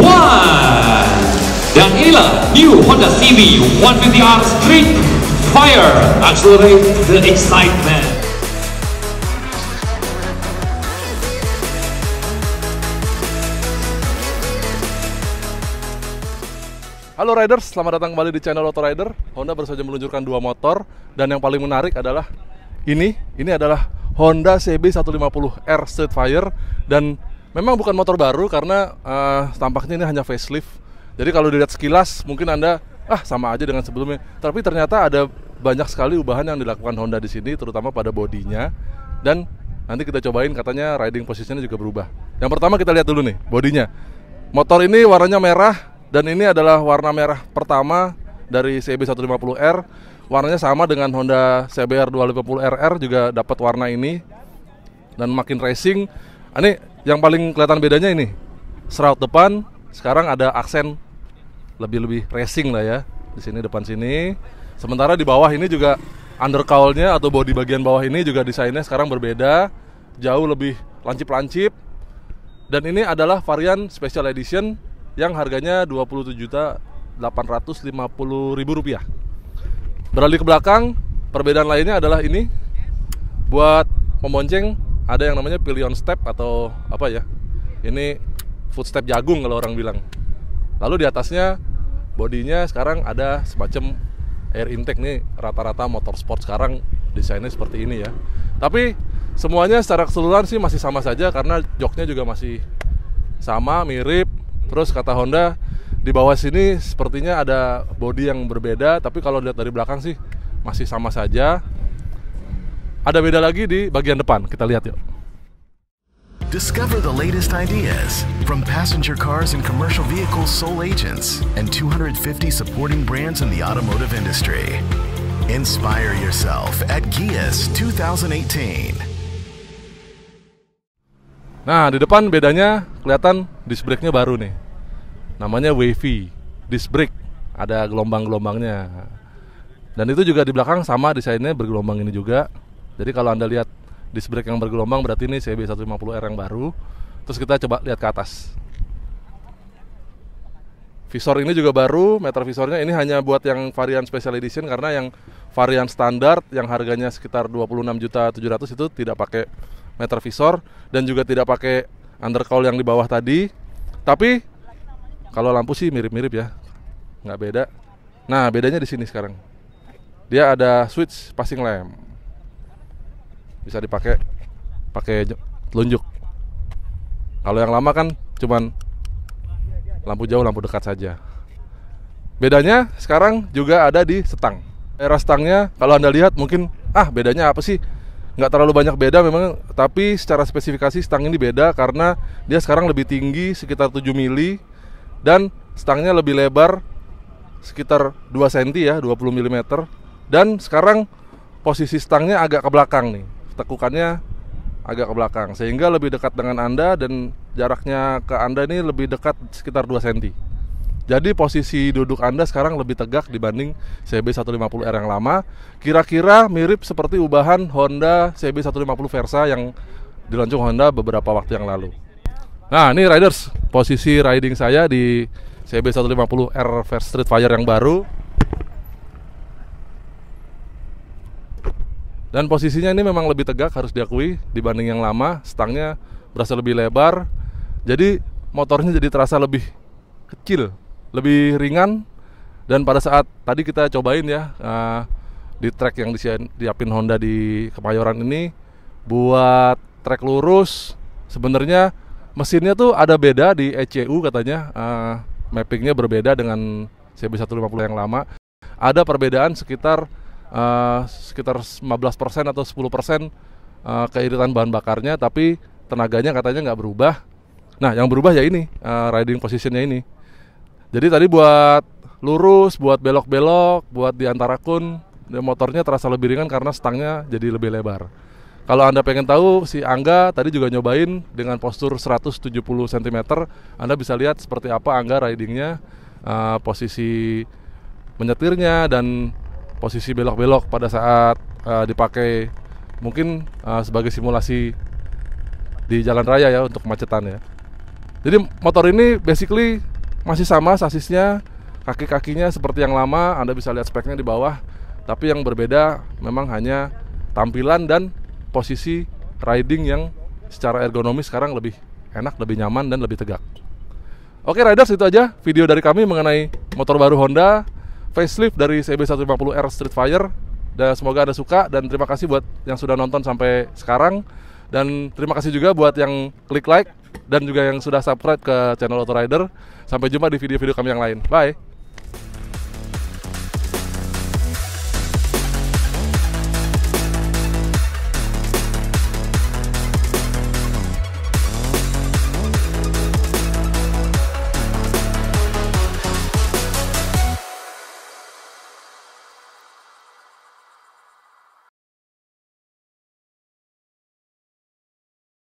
one. Dan inilah new Honda CB 150R Street Fire. Accelerate the excitement. Halo Riders, selamat datang kembali di channel Auto Rider. Honda baru saja meluncurkan dua motor dan yang paling menarik adalah ini. Ini adalah Honda CB 150R Street Fire dan Memang bukan motor baru karena uh, tampaknya ini hanya facelift. Jadi kalau dilihat sekilas mungkin Anda ah sama aja dengan sebelumnya. Tapi ternyata ada banyak sekali ubahan yang dilakukan Honda di sini terutama pada bodinya dan nanti kita cobain katanya riding positionnya juga berubah. Yang pertama kita lihat dulu nih bodinya. Motor ini warnanya merah dan ini adalah warna merah pertama dari CB 150R. Warnanya sama dengan Honda CBR 250RR juga dapat warna ini dan makin racing. Nah, ini yang paling kelihatan bedanya ini seraut depan sekarang ada aksen lebih-lebih racing lah ya di sini depan sini. Sementara di bawah ini juga under atau bodi bagian bawah ini juga desainnya sekarang berbeda, jauh lebih lancip-lancip. Dan ini adalah varian special edition yang harganya 27 juta rupiah. Beralih ke belakang, perbedaan lainnya adalah ini buat pembonceng ada yang namanya pillion step atau apa ya ini footstep jagung kalau orang bilang lalu di atasnya bodinya sekarang ada semacam air intake nih rata-rata motor sport sekarang desainnya seperti ini ya tapi semuanya secara keseluruhan sih masih sama saja karena joknya juga masih sama mirip terus kata Honda di bawah sini sepertinya ada body yang berbeda tapi kalau lihat dari belakang sih masih sama saja ada beda lagi di bagian depan. Kita lihat yuk. Discover the latest ideas from passenger cars and commercial vehicles sole agents and 250 supporting brands in the automotive industry. Inspire yourself at GIAS 2018. Nah, di depan bedanya kelihatan disc brake-nya baru nih. Namanya Wavy, disc brake. Ada gelombang-gelombangnya. Dan itu juga di belakang sama desainnya bergelombang ini juga. Jadi kalau Anda lihat disc brake yang bergelombang berarti ini CB 150R yang baru. Terus kita coba lihat ke atas. Visor ini juga baru, meter visornya ini hanya buat yang varian special edition karena yang varian standar yang harganya sekitar 26 juta 700 itu tidak pakai meter visor dan juga tidak pakai undercowl yang di bawah tadi. Tapi kalau lampu sih mirip-mirip ya, nggak beda. Nah bedanya di sini sekarang, dia ada switch passing lamp bisa dipakai pakai telunjuk kalau yang lama kan cuman lampu jauh lampu dekat saja bedanya sekarang juga ada di setang era setangnya kalau anda lihat mungkin ah bedanya apa sih nggak terlalu banyak beda memang tapi secara spesifikasi stang ini beda karena dia sekarang lebih tinggi sekitar 7 mili dan stangnya lebih lebar sekitar 2 cm ya 20 mm dan sekarang posisi stangnya agak ke belakang nih tekukannya agak ke belakang sehingga lebih dekat dengan Anda dan jaraknya ke Anda ini lebih dekat sekitar 2 cm. Jadi posisi duduk Anda sekarang lebih tegak dibanding CB150R yang lama. Kira-kira mirip seperti ubahan Honda CB150 Versa yang diluncurkan Honda beberapa waktu yang lalu. Nah, ini riders, posisi riding saya di CB150R Street Fire yang baru Dan posisinya ini memang lebih tegak harus diakui dibanding yang lama, stangnya berasa lebih lebar. Jadi motornya jadi terasa lebih kecil, lebih ringan. Dan pada saat tadi kita cobain ya uh, di trek yang disiapin Honda di Kemayoran ini buat trek lurus sebenarnya mesinnya tuh ada beda di ECU katanya uh, mappingnya berbeda dengan CB150 yang lama ada perbedaan sekitar uh, sekitar 15% atau 10% uh, eh, keiritan bahan bakarnya tapi tenaganya katanya nggak berubah. Nah, yang berubah ya ini uh, riding positionnya ini. Jadi tadi buat lurus, buat belok-belok, buat diantara kun, motornya terasa lebih ringan karena stangnya jadi lebih lebar. Kalau Anda pengen tahu si Angga tadi juga nyobain dengan postur 170 cm, Anda bisa lihat seperti apa Angga ridingnya, uh, posisi menyetirnya dan posisi belok-belok pada saat uh, dipakai mungkin uh, sebagai simulasi di jalan raya ya untuk kemacetan ya. Jadi motor ini basically masih sama sasisnya, kaki-kakinya seperti yang lama, Anda bisa lihat speknya di bawah, tapi yang berbeda memang hanya tampilan dan posisi riding yang secara ergonomis sekarang lebih enak, lebih nyaman dan lebih tegak. Oke riders itu aja video dari kami mengenai motor baru Honda facelift dari CB150R Street Fire dan semoga ada suka dan terima kasih buat yang sudah nonton sampai sekarang dan terima kasih juga buat yang klik like dan juga yang sudah subscribe ke channel Auto Rider. Sampai jumpa di video-video kami yang lain. Bye.